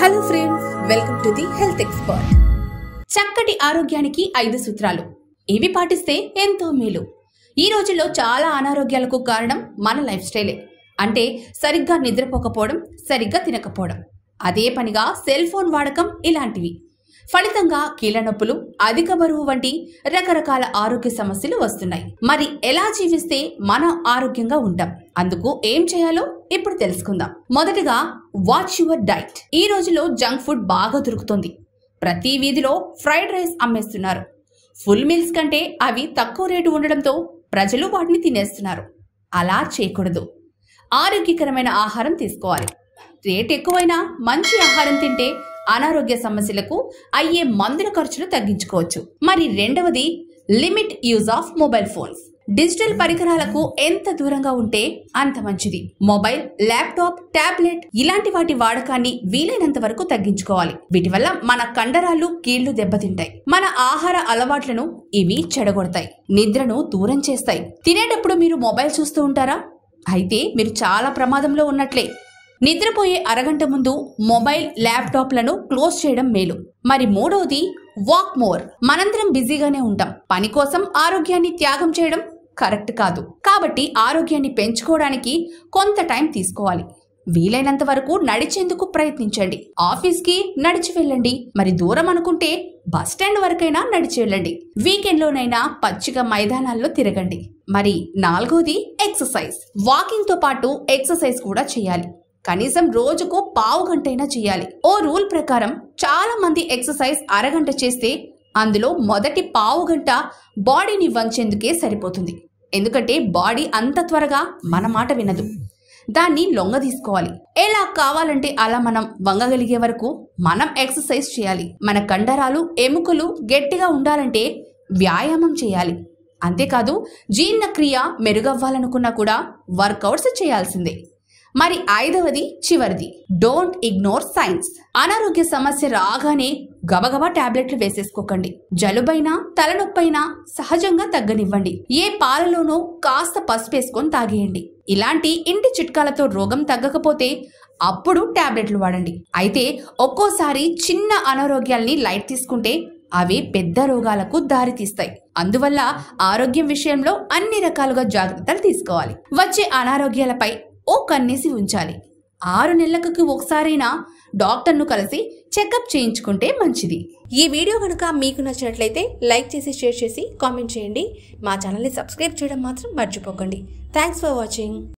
hello friends welcome to the health expert చక్కటి ఆరోగ్యానికి ఐదు సూత్రాలు ఇవి పాటిస్తే ఎంతో మేలు ఈ రోజుల్లో చాలా అనారోగ్యాలకు కారణం మన లైఫ్ స్టైలే అంటే సరిగ్గా నిద్రపోకపోవడం సరిగ్గా తినకపోవడం అదే పనిగా సెల్ ఫోన్ వాడకం ఇలాంటివి ఫలితంగా కీళ్ళనొప్పులు అధిక బరువు వంటి రకరకాల ఆరోగ్య సమస్యలు వస్తున్నాయి మరి ఎలా జీవిస్తే మనం ఆరోగ్యంగా ఉంటాం అందుకు ఏం చేయాలో ఇప్పుడు తెలుసుకుందాం మొదటగా వాచ్ యువర్ డైట్ ఈ రోజులో జంక్ ఫుడ్ బాగా దొరుకుతుంది ప్రతి వీధిలో ఫ్రైడ్ రైస్ అమ్మేస్తున్నారు ఫుల్ మీల్స్ కంటే అవి తక్కువ రేటు ఉండడంతో ప్రజలు వాటిని తినేస్తున్నారు అలా చేయకూడదు ఆరోగ్యకరమైన ఆహారం తీసుకోవాలి రేట్ ఎక్కువైనా మంచి ఆహారం తింటే అనారోగ్య సమస్యలకు అయ్యే మందుల ఖర్చును తగ్గించుకోవచ్చు మరి రెండవది limit use of mobile phones digital పరికరాలకు ఎంత దూరంగా ఉంటే అంత మంచిది మొబైల్ ల్యాప్టాప్ టాబ్లెట్ ఇలాంటి వాటి వాడకాన్ని వీలైనంత వరకు తగ్గించుకోవాలి వీటి వల్ల మన కండరాలు కీళ్లు దెబ్బతింటాయి మన ఆహార అలవాట్లను ఇవి చెడగొడతాయి నిద్రను దూరం చేస్తాయి తినేటప్పుడు మీరు మొబైల్ చూస్తూ ఉంటారా అయితే మీరు చాలా ప్రమాదంలో ఉన్నట్లే నిద్రపోయే అరగంట ముందు మొబైల్ ల్యాప్టాప్లను క్లోజ్ చేయడం మేలు మరి మూడవది వాక్ మోర్ మనందరం బిజీగానే ఉంటాం పని కోసం ఆరోగ్యాన్ని త్యాగం చేయడం కరెక్ట్ కాదు కాబట్టి ఆరోగ్యాన్ని పెంచుకోవడానికి కొంత టైం తీసుకోవాలి వీలైనంత వరకు నడిచేందుకు ప్రయత్నించండి ఆఫీస్కి నడిచి వెళ్ళండి మరి దూరం అనుకుంటే బస్ స్టాండ్ వరకైనా నడిచి వెళ్ళండి వీకెండ్లోనైనా పచ్చిక మైదానాల్లో తిరగండి మరి నాలుగోది ఎక్సర్సైజ్ వాకింగ్తో పాటు ఎక్సర్సైజ్ కూడా చేయాలి కనీసం రోజుకు పావు అయినా చేయాలి ఓ రూల్ ప్రకారం చాలా మంది ఎక్సర్సైజ్ అరగంట చేస్తే అందులో మొదటి పావు గంట బాడీని వంచేందుకే సరిపోతుంది ఎందుకంటే బాడీ అంత త్వరగా మన మాట వినదు దాన్ని లొంగ తీసుకోవాలి ఎలా కావాలంటే అలా మనం వంగగలిగే వరకు మనం ఎక్సర్సైజ్ చేయాలి మన కండరాలు ఎముకలు గట్టిగా ఉండాలంటే వ్యాయామం చేయాలి అంతేకాదు జీర్ణక్రియ మెరుగవ్వాలనుకున్నా కూడా వర్కౌట్స్ చేయాల్సిందే మరి ఐదవది చివరిది డోంట్ ఇగ్నోర్ సైన్స్ అనారోగ్య సమస్య రాగానే గబగబా టాబ్లెట్లు వేసేసుకోకండి జలుబైనా తలనొప్పైనా సహజంగా తగ్గనివ్వండి ఏ పాలలోనూ కాస్త పసుపు వేసుకొని తాగేయండి ఇలాంటి ఇంటి చిట్కాలతో రోగం తగ్గకపోతే అప్పుడు టాబ్లెట్లు వాడండి అయితే ఒక్కోసారి చిన్న అనారోగ్యాల్ని లైట్ తీసుకుంటే అవి పెద్ద రోగాలకు దారితీస్తాయి అందువల్ల ఆరోగ్యం విషయంలో అన్ని రకాలుగా జాగ్రత్తలు తీసుకోవాలి వచ్చే అనారోగ్యాలపై ఓ కన్నేసి ఉంచాలి ఆరు నెలలకు ఒకసారైనా డాక్టర్ను కలిసి చెకప్ చేయించుకుంటే మంచిది ఈ వీడియో కనుక మీకు నచ్చినట్లయితే లైక్ చేసి షేర్ చేసి కామెంట్ చేయండి మా ఛానల్ని సబ్స్క్రైబ్ చేయడం మాత్రం మర్చిపోకండి థ్యాంక్స్ ఫర్ వాచింగ్